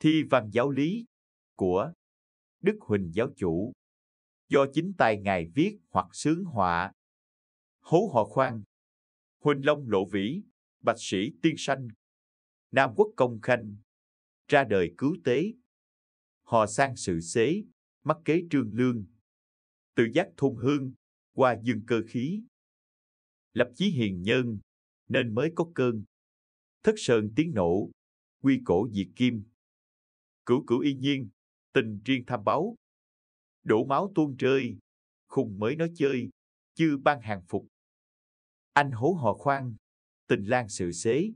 Thi văn giáo lý của Đức Huỳnh Giáo Chủ do chính tay ngài viết hoặc sướng họa. Hố họ khoan, Huỳnh Long Lộ Vĩ, Bạch Sĩ Tiên Sanh, Nam Quốc Công Khanh, ra đời cứu tế. Họ sang sự xế, mắc kế trương lương. tự giác thôn hương, qua dương cơ khí. Lập chí hiền nhân, nên mới có cơn. Thất sơn tiến nổ, quy cổ diệt kim. Cửu cửu y nhiên, tình riêng tham báu Đổ máu tuôn rơi, khùng mới nói chơi, chư ban hàng phục. Anh hố hò khoan, tình lang sự xế.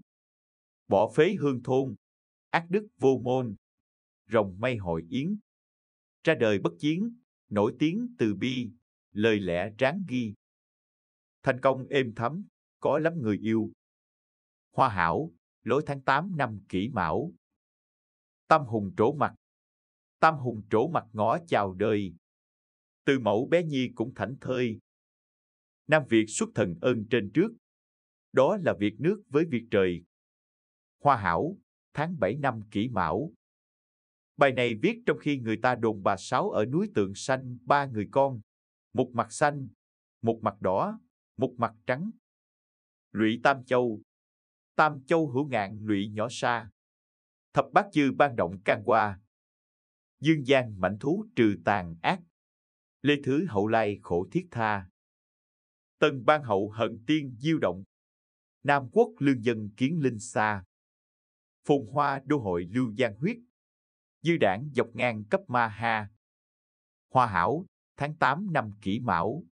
Bỏ phế hương thôn, ác đức vô môn, rồng may hội yến. Ra đời bất chiến, nổi tiếng từ bi, lời lẽ ráng ghi. Thành công êm thấm, có lắm người yêu. Hoa hảo, lối tháng 8 năm kỷ mão. Tam Hùng trổ mặt. Tam Hùng trổ mặt ngõ chào đời. Từ mẫu bé Nhi cũng thảnh thơi. Nam Việt xuất thần ơn trên trước. Đó là việc nước với việc trời. Hoa hảo, tháng bảy năm kỷ mão. Bài này viết trong khi người ta đồn bà Sáu ở núi Tượng Xanh ba người con. Một mặt xanh, một mặt đỏ, một mặt trắng. Lụy Tam Châu Tam Châu hữu ngạn lụy nhỏ xa thập bát chư ban động can qua. Dương gian mãnh thú trừ tàn ác. Lê thứ hậu lai khổ thiết tha. Tần ban hậu hận tiên diêu động. Nam quốc lương dân kiến linh xa. Phùng hoa đô hội lưu gian huyết. Dư đảng dọc ngang cấp ma ha. Hoa hảo, tháng 8 năm kỷ mão.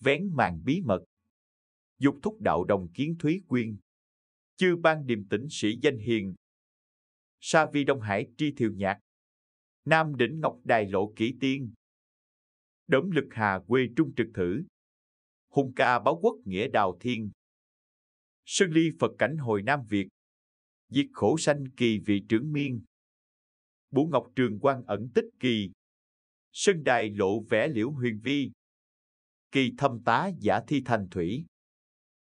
Vén màn bí mật. Dục thúc đạo đồng kiến thúy quyên. Chư ban điềm tĩnh sĩ danh hiền, Sa Vi Đông Hải Tri Thiều Nhạc Nam Đỉnh Ngọc Đài Lộ Kỷ Tiên Đốm Lực Hà Quê Trung Trực Thử Hùng Ca Báo Quốc Nghĩa Đào Thiên Sơn Ly Phật Cảnh Hồi Nam Việt Diệt Khổ Sanh Kỳ Vị Trưởng Miên Bủ Ngọc Trường Quan Ẩn Tích Kỳ Sơn Đài Lộ Vẽ Liễu Huyền Vi Kỳ Thâm Tá Giả Thi Thành Thủy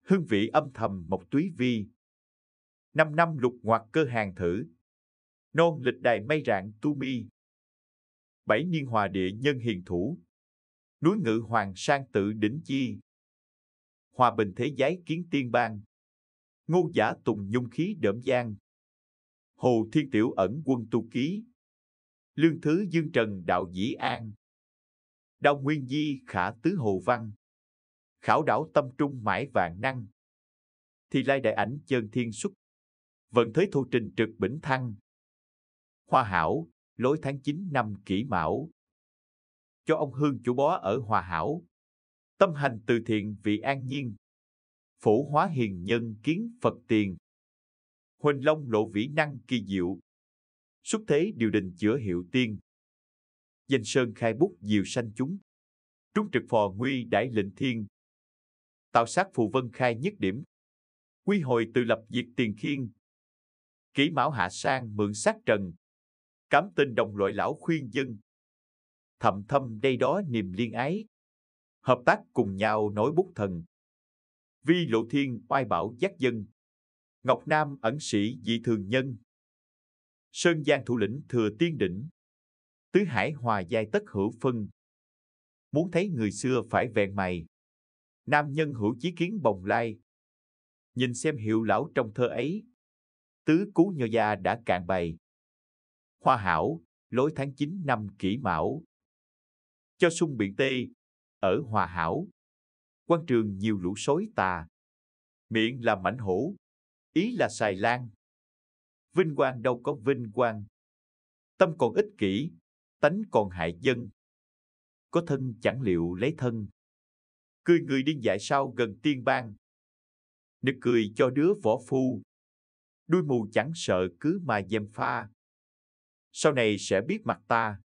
Hương vị âm thầm Mộc Túy Vi Năm năm lục ngoặt cơ hàng thử nôn lịch đài mây rạng tu mi. Bảy niên hòa địa nhân hiền thủ, núi ngự hoàng sang tự đỉnh chi. Hòa bình thế giái kiến tiên bang, ngô giả tùng nhung khí đỡm giang. Hồ thiên tiểu ẩn quân tu ký, lương thứ dương trần đạo dĩ an. Đao nguyên di khả tứ hồ văn, khảo đảo tâm trung mãi vàng năng. Thì lai đại ảnh chân thiên xuất, vận thế thu trình trực bỉnh thăng Hoa Hảo, lối tháng 9 năm kỷ mão. Cho ông Hương chủ bó ở Hoa Hảo. Tâm hành từ thiện vị an nhiên. Phổ hóa hiền nhân kiến Phật tiền. Huỳnh Long lộ vĩ năng kỳ diệu. Xuất thế điều đình chữa hiệu tiên. Danh sơn khai bút diều sanh chúng. Trung trực phò nguy đại lệnh thiên. Tạo sát phù vân khai nhất điểm. Quy hồi tự lập diệt tiền khiên. Kỷ mão hạ sang mượn sát trần cám tin đồng loại lão khuyên dân. Thầm thâm đây đó niềm liên ái. Hợp tác cùng nhau nối bút thần. Vi lộ thiên oai bảo giác dân. Ngọc Nam ẩn sĩ dị thường nhân. Sơn Giang thủ lĩnh thừa tiên đỉnh. Tứ hải hòa giai tất hữu phân. Muốn thấy người xưa phải vẹn mày. Nam nhân hữu chí kiến bồng lai. Nhìn xem hiệu lão trong thơ ấy. Tứ cú nho gia đã cạn bày. Hoa Hảo, lối tháng 9 năm kỷ mão. Cho sung biển Tây, ở Hòa Hảo. Quan trường nhiều lũ sói tà. Miệng là mảnh hổ, ý là xài lan. Vinh quang đâu có vinh quang. Tâm còn ích kỷ, tánh còn hại dân. Có thân chẳng liệu lấy thân. Cười người điên dại sao gần tiên bang. Nực cười cho đứa võ phu. Đuôi mù chẳng sợ cứ mà dèm pha sau này sẽ biết mặt ta.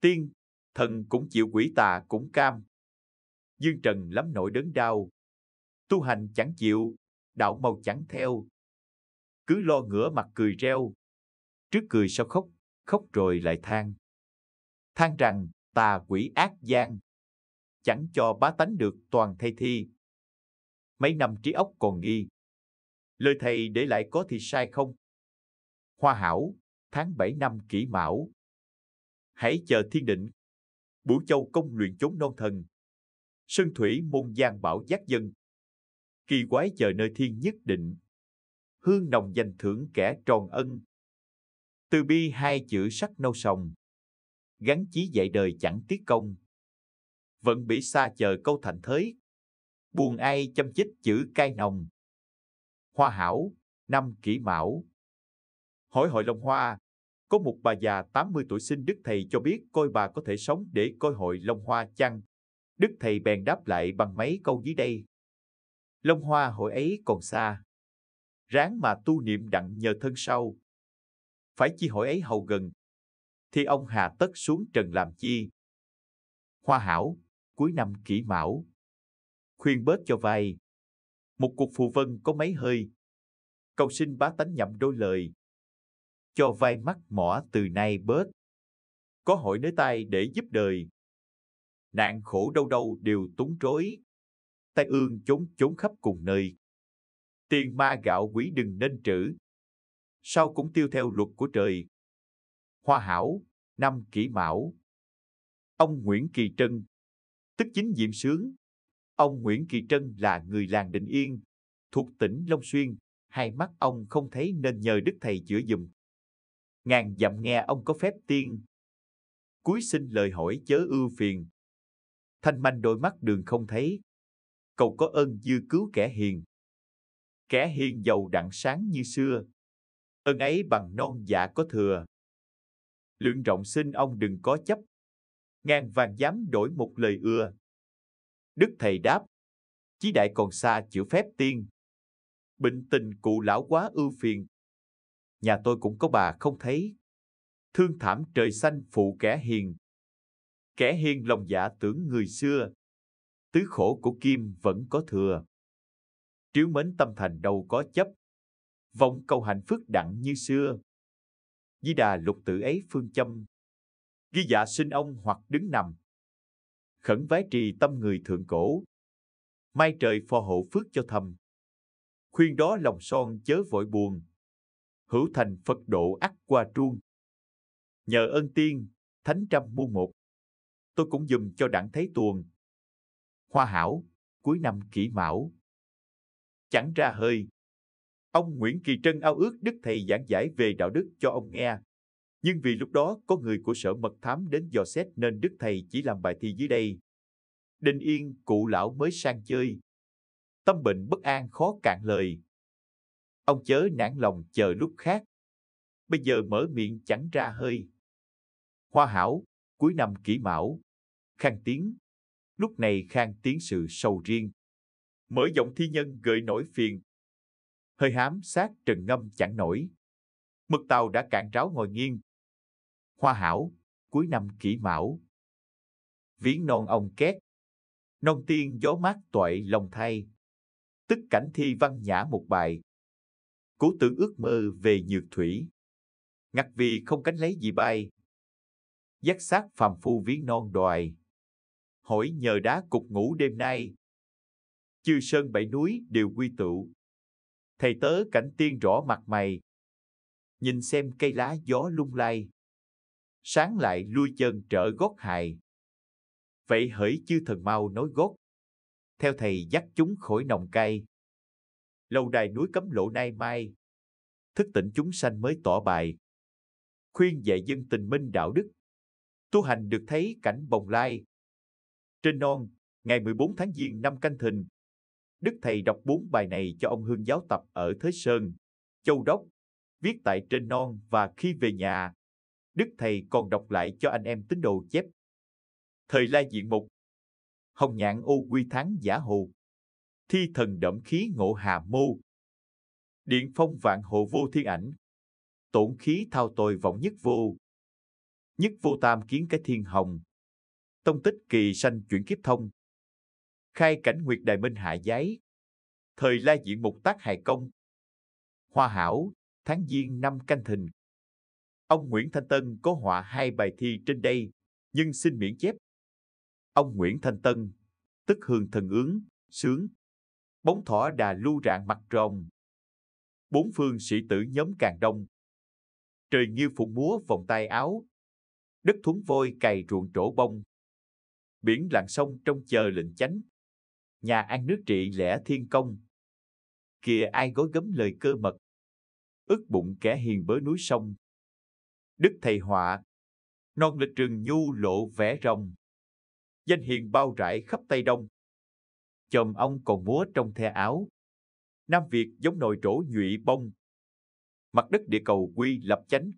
Tiên, thần cũng chịu quỷ tà cũng cam. Dương Trần lắm nỗi đớn đau. Tu hành chẳng chịu, đạo màu chẳng theo. Cứ lo ngửa mặt cười reo. Trước cười sau khóc, khóc rồi lại than. Than rằng tà quỷ ác gian. Chẳng cho bá tánh được toàn thay thi. Mấy năm trí óc còn nghi. Lời thầy để lại có thì sai không? Hoa hảo, tháng 7 năm kỷ mão. Hãy chờ thiên định. Bửu Châu công luyện chốn non thần. Sơn thủy môn giang bảo giác dân. Kỳ quái chờ nơi thiên nhất định. Hương nồng danh thưởng kẻ tròn ân. Từ bi hai chữ sắc nâu sòng. Gắn chí dạy đời chẳng tiếc công. Vẫn bị xa chờ câu thành thới. Buồn ai châm chích chữ cay nồng. Hoa hảo, năm kỷ mão. Hỏi hội Long Hoa, có một bà già 80 tuổi xin Đức Thầy cho biết coi bà có thể sống để coi hội Long Hoa chăng. Đức Thầy bèn đáp lại bằng mấy câu dưới đây. Long Hoa hội ấy còn xa. Ráng mà tu niệm đặng nhờ thân sau. Phải chi hội ấy hầu gần. Thì ông Hà Tất xuống trần làm chi. Hoa hảo, cuối năm kỷ mão. Khuyên bớt cho vài. Một cuộc phù vân có mấy hơi. Cầu xin bá tánh nhậm đôi lời cho vai mắt mỏ từ nay bớt. Có hội nới tay để giúp đời. Nạn khổ đâu đâu đều túng trối. tay ương chốn chốn khắp cùng nơi. Tiền ma gạo quý đừng nên trữ. Sao cũng tiêu theo luật của trời. Hoa hảo, năm kỷ mão. Ông Nguyễn Kỳ Trân, tức chính Diệm Sướng. Ông Nguyễn Kỳ Trân là người làng Định Yên, thuộc tỉnh Long Xuyên, hai mắt ông không thấy nên nhờ đức thầy chữa dùm ngàn dặm nghe ông có phép tiên. Cuối xin lời hỏi chớ ưu phiền. Thanh manh đôi mắt đường không thấy. Cầu có ơn dư cứu kẻ hiền. Kẻ hiền giàu đặng sáng như xưa. Ơn ấy bằng non dạ có thừa. Lượng rộng xin ông đừng có chấp. Ngàn vàng dám đổi một lời ưa. Đức thầy đáp. Chí đại còn xa chữ phép tiên. Bệnh tình cụ lão quá ưu phiền nhà tôi cũng có bà không thấy. Thương thảm trời xanh phụ kẻ hiền. Kẻ hiền lòng dạ tưởng người xưa. Tứ khổ của Kim vẫn có thừa. Triếu mến tâm thành đâu có chấp. Vọng cầu hạnh phúc đặng như xưa. Di đà lục tử ấy phương châm. Ghi dạ sinh ông hoặc đứng nằm. Khẩn vái trì tâm người thượng cổ. Mai trời phò hộ phước cho thầm. Khuyên đó lòng son chớ vội buồn, hữu thành Phật độ ắt qua truông. Nhờ ơn tiên, thánh trăm muôn một. Tôi cũng dùm cho đặng thấy tuồng. Hoa hảo, cuối năm kỷ mão. Chẳng ra hơi. Ông Nguyễn Kỳ Trân ao ước Đức Thầy giảng giải về đạo đức cho ông nghe. Nhưng vì lúc đó có người của sở mật thám đến dò xét nên Đức Thầy chỉ làm bài thi dưới đây. Đinh Yên, cụ lão mới sang chơi. Tâm bệnh bất an khó cạn lời, Ông chớ nản lòng chờ lúc khác. Bây giờ mở miệng chẳng ra hơi. Hoa hảo, cuối năm kỷ mão. Khang tiếng. Lúc này khang tiếng sự sầu riêng. Mở giọng thi nhân gợi nổi phiền. Hơi hám sát trần ngâm chẳng nổi. Mực tàu đã cạn ráo ngồi nghiêng. Hoa hảo, cuối năm kỷ mão. Viễn non ông két. Non tiên gió mát toại lòng thay. Tức cảnh thi văn nhã một bài, cố tưởng ước mơ về nhược thủy. Ngặt vì không cánh lấy gì bay. Giác xác phàm phu viếng non đoài. Hỏi nhờ đá cục ngủ đêm nay. Chư sơn bảy núi đều quy tụ. Thầy tớ cảnh tiên rõ mặt mày. Nhìn xem cây lá gió lung lay. Sáng lại lui chân trở gót hài. Vậy hỡi chư thần mau nói gót. Theo thầy dắt chúng khỏi nồng cay lâu đài núi cấm lộ nay mai. Thức tỉnh chúng sanh mới tỏ bài. Khuyên dạy dân tình minh đạo đức. Tu hành được thấy cảnh bồng lai. Trên non, ngày 14 tháng Giêng năm canh thìn, Đức Thầy đọc bốn bài này cho ông Hương giáo tập ở thế Sơn, Châu Đốc, viết tại trên non và khi về nhà, Đức Thầy còn đọc lại cho anh em tín đồ chép. Thời lai diện mục Hồng nhạn ô quy thắng giả hồ thi thần đẫm khí ngộ hà mô. Điện phong vạn hộ vô thiên ảnh, tổn khí thao tôi vọng nhất vô. Nhất vô tam kiến cái thiên hồng, tông tích kỳ sanh chuyển kiếp thông. Khai cảnh nguyệt đài minh hạ giấy, thời la diện mục tác hài công. Hoa hảo, tháng giêng năm canh thìn. Ông Nguyễn Thanh Tân có họa hai bài thi trên đây, nhưng xin miễn chép. Ông Nguyễn Thanh Tân, tức Hương Thần ứng sướng bóng thỏ đà lưu rạng mặt rồng. Bốn phương sĩ tử nhóm càng đông. Trời như phụ múa vòng tay áo. Đất thúng vôi cày ruộng trổ bông. Biển lặng sông trong chờ lệnh chánh. Nhà ăn nước trị lẽ thiên công. Kìa ai gói gấm lời cơ mật. Ức bụng kẻ hiền bớ núi sông. Đức thầy họa. Non lịch trường nhu lộ vẽ rồng. Danh hiền bao rải khắp Tây Đông chồng ông còn múa trong the áo. Nam Việt giống nồi trổ nhụy bông. Mặt đất địa cầu quy lập chánh.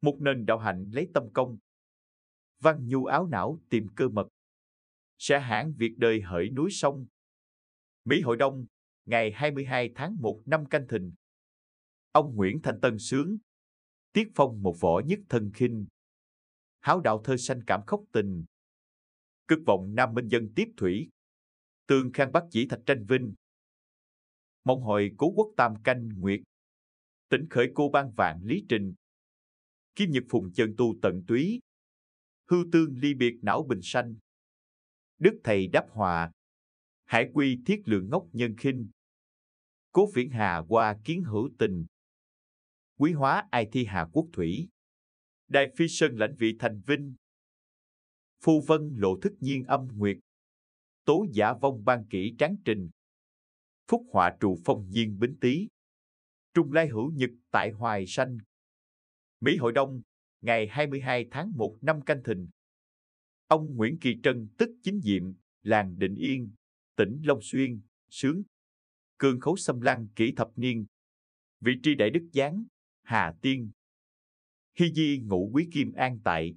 Một nền đạo hạnh lấy tâm công. Văn nhu áo não tìm cơ mật. Sẽ hãng việc đời hỡi núi sông. Mỹ Hội Đông, ngày 22 tháng 1 năm canh thìn. Ông Nguyễn Thanh Tân sướng. Tiết phong một võ nhất thân khinh. Háo đạo thơ sanh cảm khóc tình. Cực vọng Nam Minh Dân tiếp thủy Tương Khang Bắc Chỉ Thạch Tranh Vinh. Mong hồi cố quốc Tam Canh Nguyệt. Tỉnh khởi cô ban vạn Lý Trình. Kim Nhật Phùng Chân Tu Tận Túy. Hư Tương Ly Biệt Não Bình Sanh. Đức Thầy Đáp Hòa. Hải Quy Thiết Lượng Ngốc Nhân khinh Cố Viễn Hà qua Kiến Hữu Tình. Quý Hóa Ai Thi Hà Quốc Thủy. Đại Phi Sơn Lãnh Vị Thành Vinh. Phu Vân Lộ Thức Nhiên Âm Nguyệt tố giả vong ban kỹ tráng trình. Phúc họa trụ phong viên bính tý. Trung lai hữu nhật tại Hoài Sanh. Mỹ Hội Đông, ngày 22 tháng 1 năm canh thìn. Ông Nguyễn Kỳ Trân tức chính diệm, làng Định Yên, tỉnh Long Xuyên, sướng. Cương khấu xâm lăng kỷ thập niên. Vị tri đại đức giáng, Hà Tiên. Hy di ngũ quý kim an tại.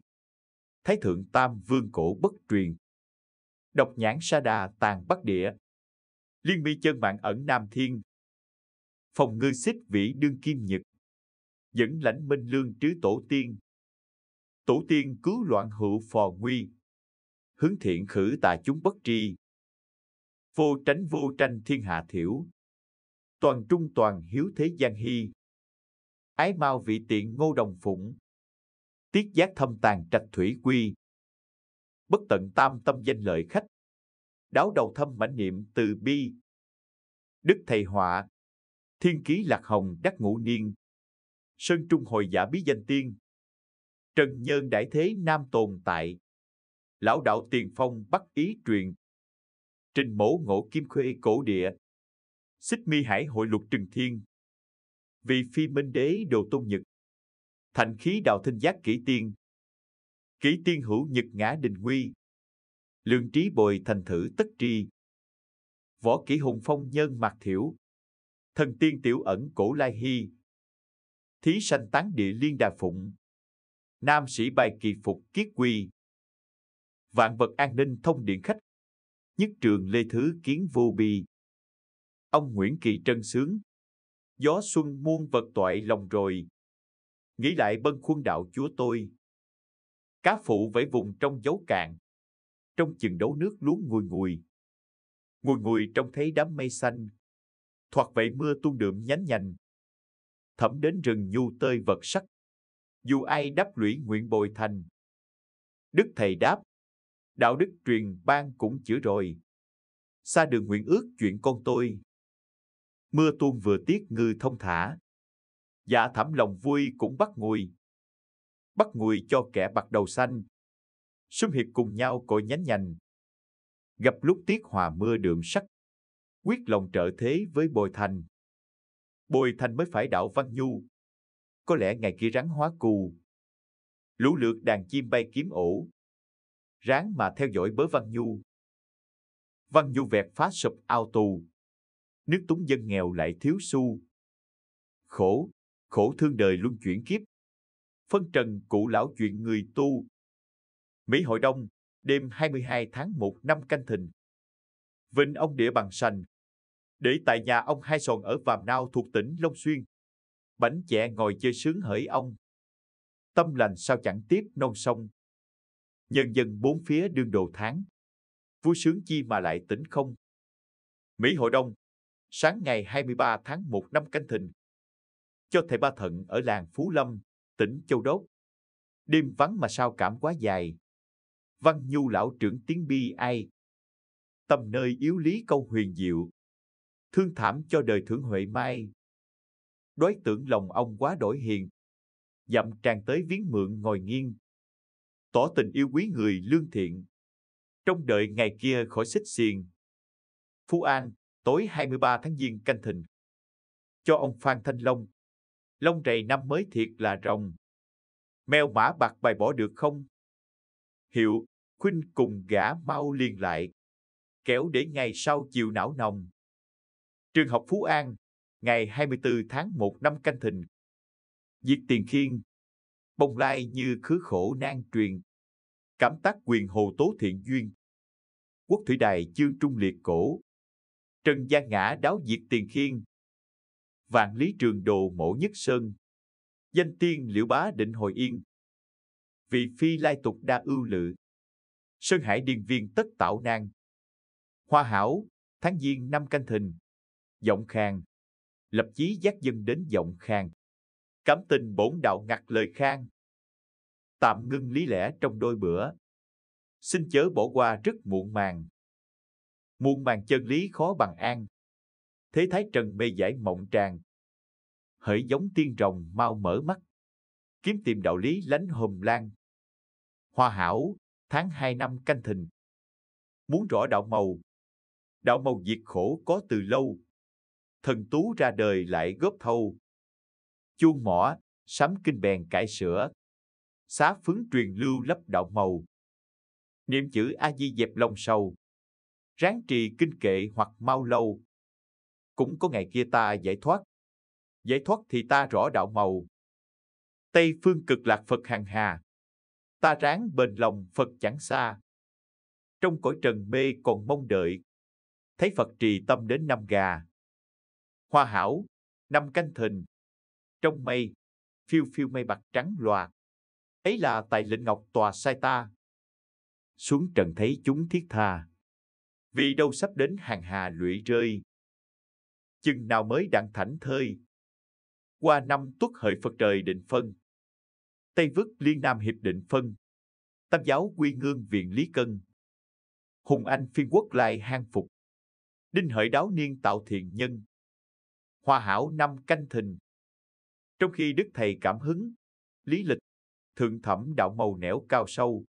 Thái thượng Tam Vương cổ bất truyền, độc nhãn sa đà tàn bắc địa. Liên mi chân mạng ẩn Nam Thiên. Phòng ngư xích vĩ đương kim nhật. Dẫn lãnh minh lương trứ tổ tiên. Tổ tiên cứu loạn hữu phò nguy. Hướng thiện khử tà chúng bất tri. Vô tránh vô tranh thiên hạ thiểu. Toàn trung toàn hiếu thế gian hy. Ái mau vị tiện ngô đồng phụng. Tiết giác thâm tàn trạch thủy quy bất tận tam tâm danh lợi khách. Đáo đầu thâm mãnh niệm từ bi. Đức Thầy Họa, Thiên Ký Lạc Hồng Đắc Ngũ Niên, Sơn Trung Hồi Giả Bí Danh Tiên, Trần nhơn Đại Thế Nam Tồn Tại, Lão Đạo Tiền Phong Bắc Ý Truyền, Trình Mổ Ngộ Kim Khuê Cổ Địa, Xích Mi Hải Hội Luật Trừng Thiên, vị Phi Minh Đế Đồ Tôn Nhật, Thành Khí Đạo Thinh Giác Kỷ Tiên, Ký tiên hữu nhật ngã đình nguy. lương trí bồi thành thử tất tri. Võ kỹ hùng phong nhân mạc thiểu. Thần tiên tiểu ẩn cổ lai hy. Thí sanh tán địa liên đà phụng. Nam sĩ bài kỳ phục kiết quy. Vạn vật an ninh thông điện khách. Nhất trường lê thứ kiến vô bi. Ông Nguyễn Kỳ Trân sướng. Gió xuân muôn vật toại lòng rồi. Nghĩ lại bân khuôn đạo chúa tôi. Cá phụ vẫy vùng trong dấu cạn. Trong chừng đấu nước luống ngùi ngùi. Ngùi ngùi trông thấy đám mây xanh. Thoạt vậy mưa tuôn đượm nhánh nhành. Thẩm đến rừng nhu tơi vật sắc. Dù ai đáp lũy nguyện bồi thành. Đức Thầy đáp. Đạo đức truyền ban cũng chữa rồi. Xa đường nguyện ước chuyện con tôi. Mưa tuôn vừa tiết ngư thông thả. Dạ thẩm lòng vui cũng bắt ngồi bắt nguội cho kẻ bạc đầu xanh. Xung hiệp cùng nhau cội nhánh nhành. Gặp lúc tiết hòa mưa đường sắt, quyết lòng trợ thế với Bồi Thành. Bồi Thành mới phải đạo Văn Nhu. Có lẽ ngày kia rắn hóa cù. Lũ lượt đàn chim bay kiếm ổ. Ráng mà theo dõi bớ Văn Nhu. Văn Nhu vẹt phá sụp ao tù. Nước túng dân nghèo lại thiếu xu. Khổ, khổ thương đời luôn chuyển kiếp phân trần cụ lão chuyện người tu. Mỹ Hội Đông, đêm 22 tháng 1 năm canh thìn. Vịnh ông địa bằng sành. Để tại nhà ông Hai Sòn ở Vàm Nao thuộc tỉnh Long Xuyên. Bánh chè ngồi chơi sướng hỡi ông. Tâm lành sao chẳng tiếp non sông. Nhân dân bốn phía đương đồ tháng. Vui sướng chi mà lại tỉnh không. Mỹ Hội Đông, sáng ngày 23 tháng 1 năm canh thìn. Cho thầy ba thận ở làng Phú Lâm tỉnh Châu Đốc. Đêm vắng mà sao cảm quá dài. Văn Nhu lão trưởng tiếng bi ai. Tâm nơi yếu lý câu huyền diệu. Thương thảm cho đời thưởng huệ mai. Đối tưởng lòng ông quá đổi hiền. Dặm tràn tới viếng mượn ngồi nghiêng. Tỏ tình yêu quý người lương thiện. Trong đợi ngày kia khỏi xích xiền. Phú An, tối 23 tháng Giêng canh thịnh Cho ông Phan Thanh Long lông rầy năm mới thiệt là rồng. Mèo mã bạc bài bỏ được không? Hiệu, khuynh cùng gã mau liên lại. Kéo để ngày sau chiều não nồng. Trường học Phú An, ngày 24 tháng 1 năm canh thìn. Diệt tiền khiên, bông lai như khứ khổ nan truyền. Cảm tác quyền hồ tố thiện duyên. Quốc thủy đài chương trung liệt cổ. Trần Gia Ngã đáo diệt tiền khiên, vạn lý trường đồ mộ nhất sơn danh tiên liễu bá định hồi yên vị phi lai tục đa ưu lự sơn hải điền viên tất tạo nan hoa hảo tháng giêng năm canh thìn giọng khang lập chí giác dân đến giọng khang cảm tình bổn đạo ngặt lời khang tạm ngưng lý lẽ trong đôi bữa xin chớ bỏ qua rất muộn màng muộn màng chân lý khó bằng an thế thái trần mê giải mộng tràng, Hỡi giống tiên rồng mau mở mắt, kiếm tìm đạo lý lánh hùm lan. Hoa hảo, tháng hai năm canh thìn. Muốn rõ đạo màu, đạo màu diệt khổ có từ lâu. Thần tú ra đời lại góp thâu. Chuông mỏ, sắm kinh bèn cải sửa. Xá phướng truyền lưu lấp đạo màu. Niệm chữ A-di dẹp lòng sầu. Ráng trì kinh kệ hoặc mau lâu cũng có ngày kia ta giải thoát. Giải thoát thì ta rõ đạo màu. Tây phương cực lạc Phật hàng hà. Ta ráng bền lòng Phật chẳng xa. Trong cõi trần mê còn mong đợi. Thấy Phật trì tâm đến năm gà. Hoa hảo, năm canh thìn. Trong mây, phiêu phiêu mây bạc trắng loạt. Ấy là tài lệnh ngọc tòa sai ta. Xuống trần thấy chúng thiết tha. Vì đâu sắp đến hàng hà lụy rơi chừng nào mới đặng thảnh thơi. Qua năm tuất hợi Phật trời định phân. Tây vức Liên Nam Hiệp định phân. Tam giáo quy ngương viện Lý Cân. Hùng Anh phiên quốc lai hang phục. Đinh hợi đáo niên tạo thiện nhân. Hoa hảo năm canh thình. Trong khi Đức Thầy cảm hứng, lý lịch, thượng thẩm đạo màu nẻo cao sâu.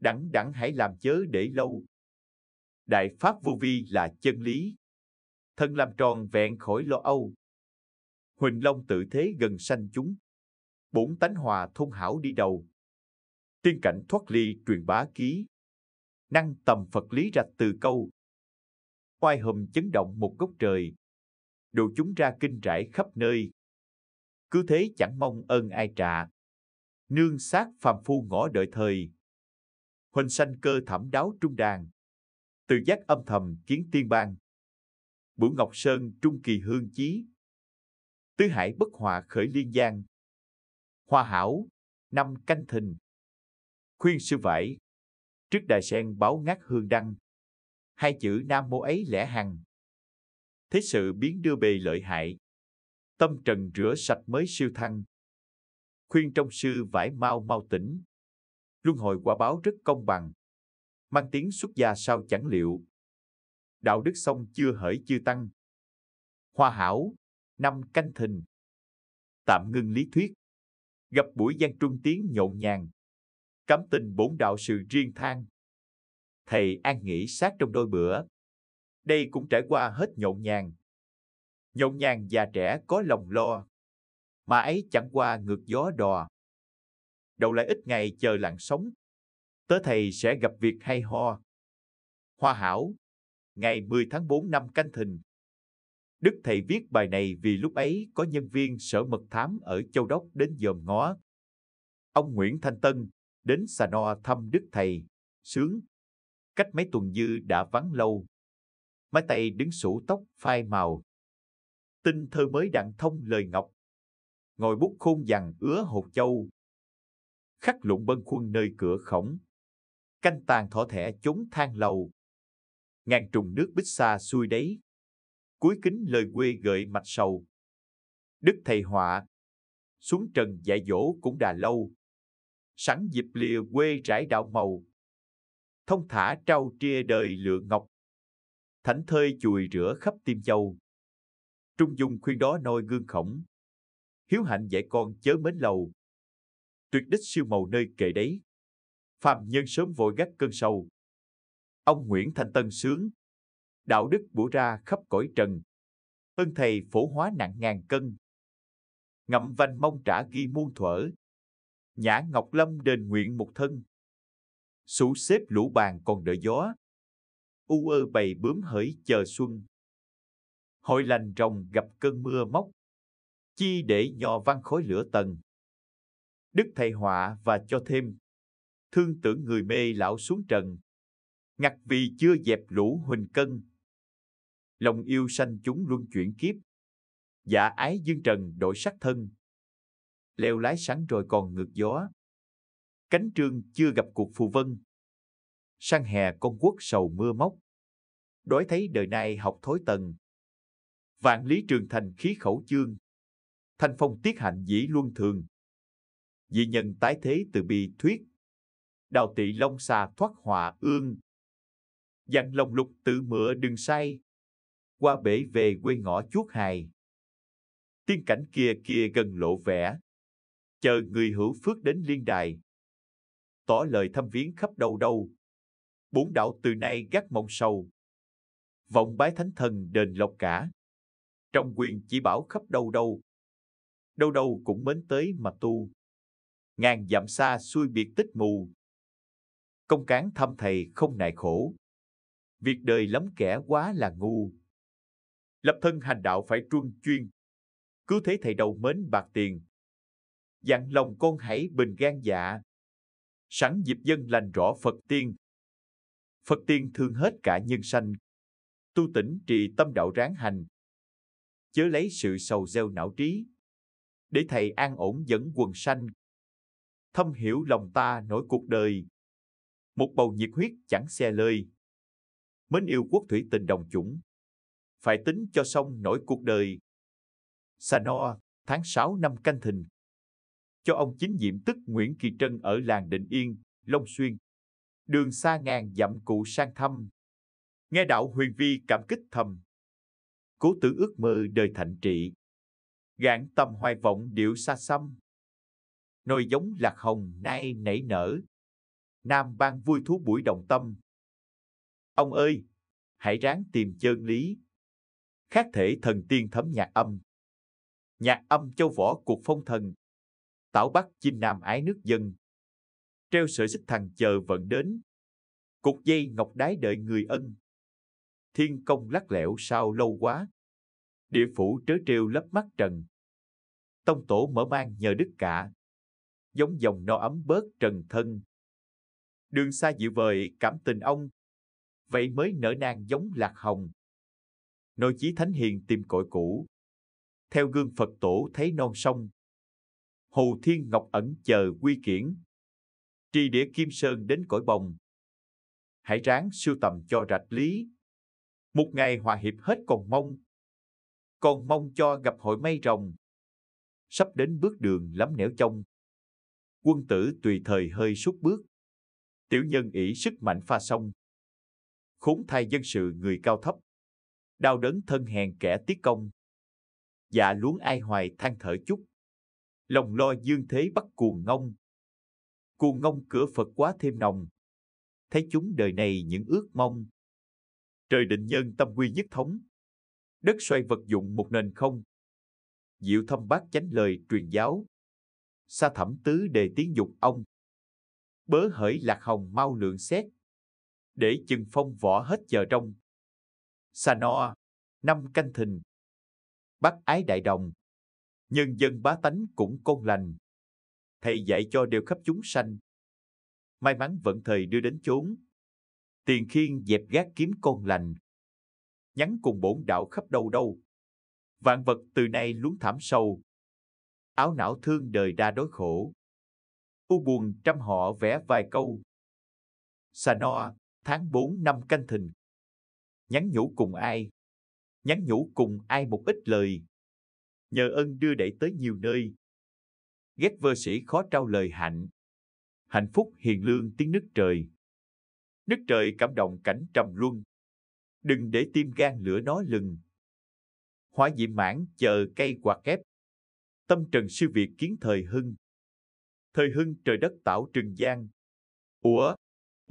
Đẳng đẳng hãy làm chớ để lâu. Đại Pháp Vô Vi là chân lý, thần làm tròn vẹn khỏi lo âu. Huỳnh Long tự thế gần sanh chúng. Bốn tánh hòa thông hảo đi đầu. Tiên cảnh thoát ly truyền bá ký. Năng tầm Phật lý rạch từ câu. Oai hùm chấn động một gốc trời. Đồ chúng ra kinh rải khắp nơi. Cứ thế chẳng mong ơn ai trả. Nương sát phàm phu ngõ đợi thời. Huỳnh sanh cơ thẩm đáo trung đàn. Từ giác âm thầm kiến tiên bang. Bửu Ngọc Sơn trung kỳ hương chí. Tứ hải bất hòa khởi liên giang. Hoa hảo, năm canh thìn. Khuyên sư vải. Trước đài sen báo ngát hương đăng. Hai chữ nam mô ấy lẽ hằng. Thế sự biến đưa bề lợi hại. Tâm trần rửa sạch mới siêu thăng. Khuyên trong sư vải mau mau tỉnh. Luân hồi quả báo rất công bằng. Mang tiếng xuất gia sao chẳng liệu đạo đức xong chưa hởi chưa tăng. Hoa hảo, năm canh thình Tạm ngưng lý thuyết. Gặp buổi gian trung tiếng nhộn nhàng. Cắm tình bốn đạo sự riêng thang. Thầy an nghỉ sát trong đôi bữa. Đây cũng trải qua hết nhộn nhàng. Nhộn nhàng già trẻ có lòng lo. Mà ấy chẳng qua ngược gió đò. Đầu lại ít ngày chờ lặng sống. Tớ thầy sẽ gặp việc hay ho. Hoa hảo, ngày 10 tháng 4 năm canh thìn. Đức Thầy viết bài này vì lúc ấy có nhân viên sở mật thám ở Châu Đốc đến dòm ngó. Ông Nguyễn Thanh Tân đến Sà No thăm Đức Thầy, sướng. Cách mấy tuần dư đã vắng lâu. Mái tay đứng sủ tóc phai màu. tin thơ mới đặng thông lời ngọc. Ngồi bút khôn dằn ứa hột châu. Khắc lụng bân khuân nơi cửa khổng. Canh tàn thỏ thẻ chúng thang lầu ngàn trùng nước bích xa xuôi đấy. Cuối kính lời quê gợi mạch sầu. Đức thầy họa, xuống trần dạy dỗ cũng đà lâu. Sẵn dịp lìa quê rải đạo màu. Thông thả trao tria đời lựa ngọc. Thảnh thơi chùi rửa khắp tim châu. Trung dung khuyên đó noi gương khổng. Hiếu hạnh dạy con chớ mến lầu. Tuyệt đích siêu màu nơi kệ đấy. Phạm nhân sớm vội gắt cơn sâu. Ông Nguyễn Thanh Tân sướng. Đạo đức bủa ra khắp cõi trần. Ơn thầy phổ hóa nặng ngàn cân. Ngậm vanh mong trả ghi muôn thuở. Nhã Ngọc Lâm đền nguyện một thân. Sủ xếp lũ bàn còn đợi gió. U ơ bầy bướm hỡi chờ xuân. Hội lành rồng gặp cơn mưa móc. Chi để nho văn khói lửa tầng. Đức thầy họa và cho thêm thương tưởng người mê lão xuống trần ngặt vì chưa dẹp lũ huỳnh cân. Lòng yêu sanh chúng luôn chuyển kiếp, giả dạ ái dương trần đổi sắc thân. Leo lái sáng rồi còn ngược gió. Cánh trương chưa gặp cuộc phù vân. Sang hè con quốc sầu mưa móc. Đói thấy đời nay học thối tần. Vạn lý trường thành khí khẩu chương. Thanh phong tiết hạnh dĩ luân thường. Dị nhân tái thế từ bi thuyết. Đào tị long xà thoát hòa ương dặn lòng lục tự mựa đừng say. Qua bể về quê ngõ chuốt hài. Tiên cảnh kia kia gần lộ vẻ. Chờ người hữu phước đến liên đài. Tỏ lời thăm viếng khắp đâu đâu. Bốn đạo từ nay gác mong sâu. Vọng bái thánh thần đền lộc cả. Trong quyền chỉ bảo khắp đâu đâu. Đâu đâu cũng mến tới mà tu. Ngàn dặm xa xuôi biệt tích mù. Công cán thăm thầy không nại khổ việc đời lắm kẻ quá là ngu. Lập thân hành đạo phải truân chuyên, cứ thế thầy đầu mến bạc tiền. Dặn lòng con hãy bình gan dạ, sẵn dịp dân lành rõ Phật tiên. Phật tiên thương hết cả nhân sanh, tu tỉnh trì tâm đạo ráng hành. Chớ lấy sự sầu gieo não trí, để thầy an ổn dẫn quần sanh. Thâm hiểu lòng ta nỗi cuộc đời, một bầu nhiệt huyết chẳng xe lơi mến yêu quốc thủy tình đồng chủng. Phải tính cho xong nổi cuộc đời. Sa tháng 6 năm canh thìn. Cho ông chính nhiệm tức Nguyễn Kỳ Trân ở làng Định Yên, Long Xuyên. Đường xa ngàn dặm cụ sang thăm. Nghe đạo huyền vi cảm kích thầm. Cố tử ước mơ đời thạnh trị. Gạn tâm hoài vọng điệu xa xăm. Nồi giống lạc hồng nay nảy nở. Nam ban vui thú buổi đồng tâm, Ông ơi, hãy ráng tìm chân lý. Khác thể thần tiên thấm nhạc âm. Nhạc âm châu võ cuộc phong thần. Tảo Bắc chinh nam ái nước dân. Treo sợi xích thằng chờ vận đến. Cục dây ngọc đái đợi người ân. Thiên công lắc lẻo sao lâu quá. Địa phủ trớ trêu lấp mắt trần. Tông tổ mở mang nhờ đức cả. Giống dòng no ấm bớt trần thân. Đường xa dịu vời cảm tình ông vậy mới nở nang giống lạc hồng. Nội chí thánh hiền tìm cội cũ. Theo gương Phật tổ thấy non sông. Hồ Thiên Ngọc ẩn chờ quy kiển. Tri đĩa Kim Sơn đến cõi bồng. Hãy ráng sưu tầm cho rạch lý. Một ngày hòa hiệp hết còn mong. Còn mong cho gặp hội mây rồng. Sắp đến bước đường lắm nẻo trong. Quân tử tùy thời hơi sút bước. Tiểu nhân ỷ sức mạnh pha sông khốn thay dân sự người cao thấp. Đau đớn thân hèn kẻ tiết công. Dạ luống ai hoài than thở chút. Lòng lo dương thế bắt cuồng ngông. Cuồng ngông cửa Phật quá thêm nồng. Thấy chúng đời này những ước mong. Trời định nhân tâm quy nhất thống. Đất xoay vật dụng một nền không. Diệu thâm bát chánh lời truyền giáo. xa thẩm tứ đề tiếng dục ông. Bớ hỡi lạc hồng mau lượng xét để chừng phong võ hết giờ trong. Xà no, năm canh thìn. bắt ái đại đồng. Nhân dân bá tánh cũng côn lành. Thầy dạy cho đều khắp chúng sanh. May mắn vận thời đưa đến chốn. Tiền khiên dẹp gác kiếm con lành. Nhắn cùng bổn đạo khắp đâu đâu. Vạn vật từ nay luống thảm sâu. Áo não thương đời đa đối khổ. U buồn trăm họ vẽ vài câu. Xà no, tháng 4 năm canh thìn. Nhắn nhủ cùng ai? Nhắn nhủ cùng ai một ít lời? Nhờ ơn đưa đẩy tới nhiều nơi. Ghét vơ sĩ khó trao lời hạnh. Hạnh phúc hiền lương tiếng nước trời. Nước trời cảm động cảnh trầm luân. Đừng để tim gan lửa nó lừng. Hóa diệm mãn chờ cây quạt kép. Tâm trần siêu việt kiến thời hưng. Thời hưng trời đất tạo trừng gian. Ủa,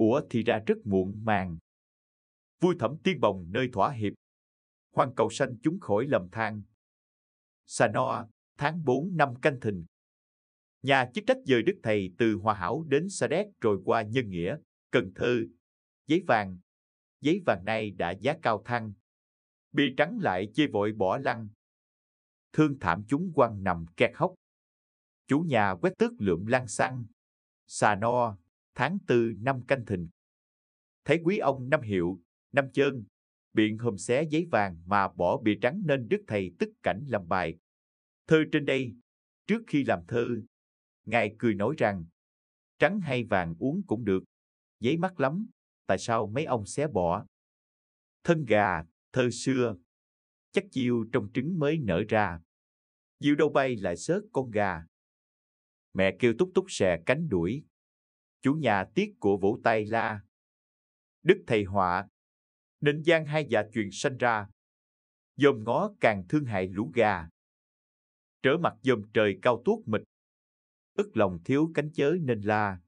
ủa thì ra rất muộn màng. Vui thẩm tiên bồng nơi thỏa hiệp, hoàng cầu xanh chúng khỏi lầm than. Xà no, tháng 4 năm canh thìn. Nhà chức trách dời Đức Thầy từ Hòa Hảo đến Sa Đéc rồi qua Nhân Nghĩa, Cần Thơ. Giấy vàng, giấy vàng này đã giá cao thăng. Bị trắng lại chê vội bỏ lăng. Thương thảm chúng quăng nằm kẹt hốc. Chủ nhà quét tước lượm lăng xăng. Xà no, tháng tư năm canh thìn. Thấy quý ông năm hiệu, năm chơn, biện hôm xé giấy vàng mà bỏ bìa trắng nên đức thầy tức cảnh làm bài. Thơ trên đây, trước khi làm thơ, ngài cười nói rằng, trắng hay vàng uống cũng được, giấy mắc lắm, tại sao mấy ông xé bỏ. Thân gà, thơ xưa, chắc chiêu trong trứng mới nở ra. Diêu đâu bay lại sớt con gà. Mẹ kêu túc túc xè cánh đuổi, chủ nhà tiết của vũ tay la. Đức thầy họa, nên gian hai dạ chuyện sanh ra, dòm ngó càng thương hại lũ gà. Trở mặt dòm trời cao tuốt mịch, ức lòng thiếu cánh chớ nên la.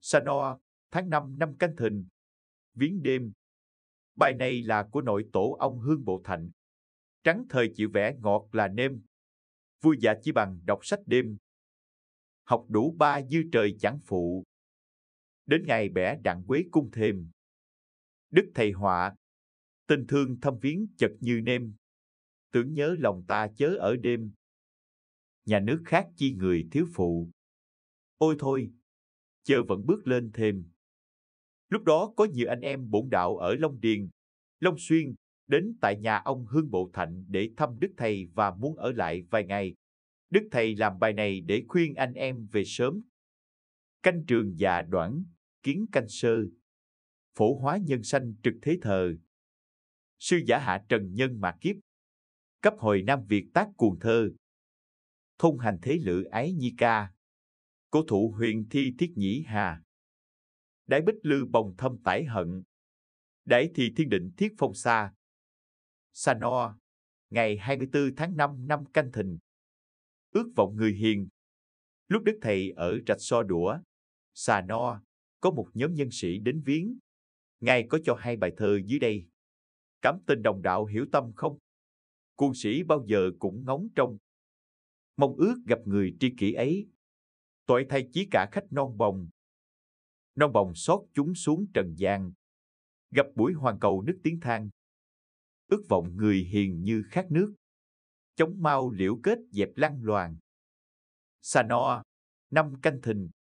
Sa no, tháng năm năm canh thìn, viếng đêm. Bài này là của nội tổ ông Hương Bộ Thạnh. Trắng thời chịu vẽ ngọt là nêm. Vui dạ chỉ bằng đọc sách đêm. Học đủ ba dư trời chẳng phụ đến ngày bẻ đặng quế cung thêm. Đức thầy họa, tình thương thâm viếng chật như nêm, tưởng nhớ lòng ta chớ ở đêm. Nhà nước khác chi người thiếu phụ. Ôi thôi, chờ vẫn bước lên thêm. Lúc đó có nhiều anh em bổn đạo ở Long Điền, Long Xuyên đến tại nhà ông Hương Bộ Thạnh để thăm Đức Thầy và muốn ở lại vài ngày. Đức Thầy làm bài này để khuyên anh em về sớm. Canh trường già đoạn kiến canh sơ. Phổ hóa nhân sanh trực thế thờ. Sư giả hạ trần nhân mạc kiếp. Cấp hồi Nam Việt tác cuồng thơ. thông hành thế lữ ái nhi ca. Cố thủ huyền thi thiết nhĩ hà. Đái bích lư bồng thâm tải hận. Đãi thì thiên định thiết phong xa. Sa no, ngày 24 tháng 5 năm canh thìn. Ước vọng người hiền. Lúc đức thầy ở rạch so đũa, sa no, có một nhóm nhân sĩ đến viếng. Ngài có cho hai bài thơ dưới đây. Cảm tình đồng đạo hiểu tâm không? Cuồng sĩ bao giờ cũng ngóng trông. Mong ước gặp người tri kỷ ấy. Tội thay chí cả khách non bồng. Non bồng xót chúng xuống trần gian. Gặp buổi hoàng cầu nước tiếng than. Ước vọng người hiền như khát nước. Chống mau liễu kết dẹp lăng loàn. Xà no, năm canh thình